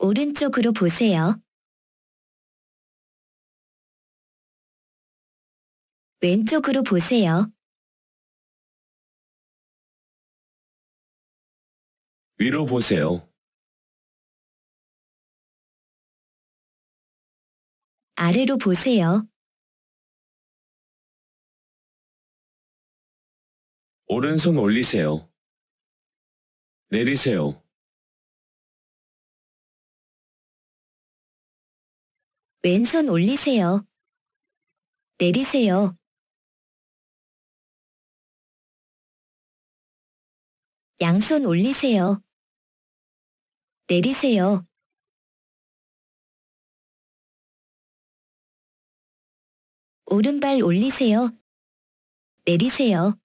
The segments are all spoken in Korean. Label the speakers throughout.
Speaker 1: 오른쪽으로 보세요. 왼쪽으로 보세요. 위로 보세요. 아래로 보세요. 오른손 올리세요. 내리세요. 왼손 올리세요. 내리세요. 양손 올리세요. 내리세요. 오른발 올리세요. 내리세요.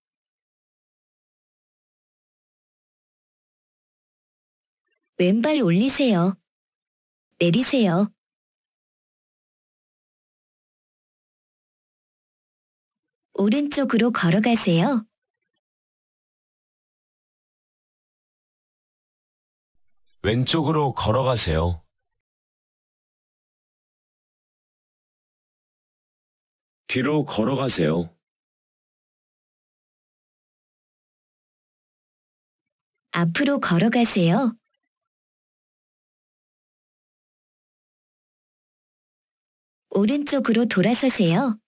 Speaker 1: 왼발 올리세요. 내리세요. 오른쪽으로 걸어가세요. 왼쪽으로 걸어가세요. 뒤로 걸어가세요. 앞으로 걸어가세요. 오른쪽으로 돌아서세요.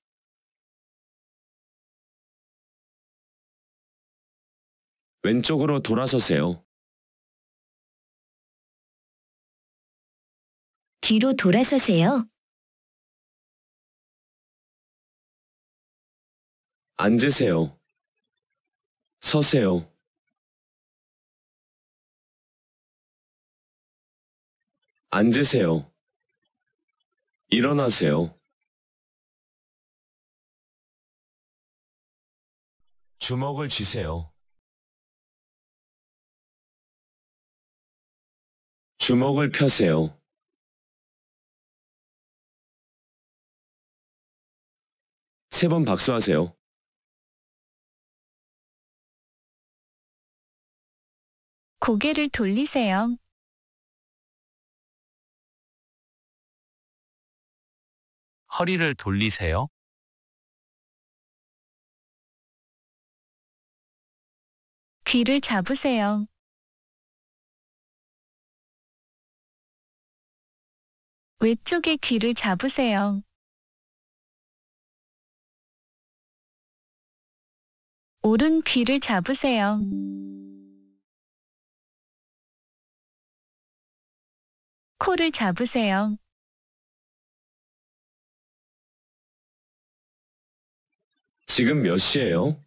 Speaker 1: 왼쪽으로 돌아서세요. 뒤로 돌아서세요. 앉으세요. 서세요. 앉으세요. 일어나세요. 주먹을 쥐세요. 주먹을 펴세요. 세 번 박수하세요. 고개를 돌리세요. 허리를 돌리세요. 귀를 잡으세요. 외쪽의 귀를 잡으세요. 오른 귀를 잡으세요. 코를 잡으세요. 지금 몇 시예요?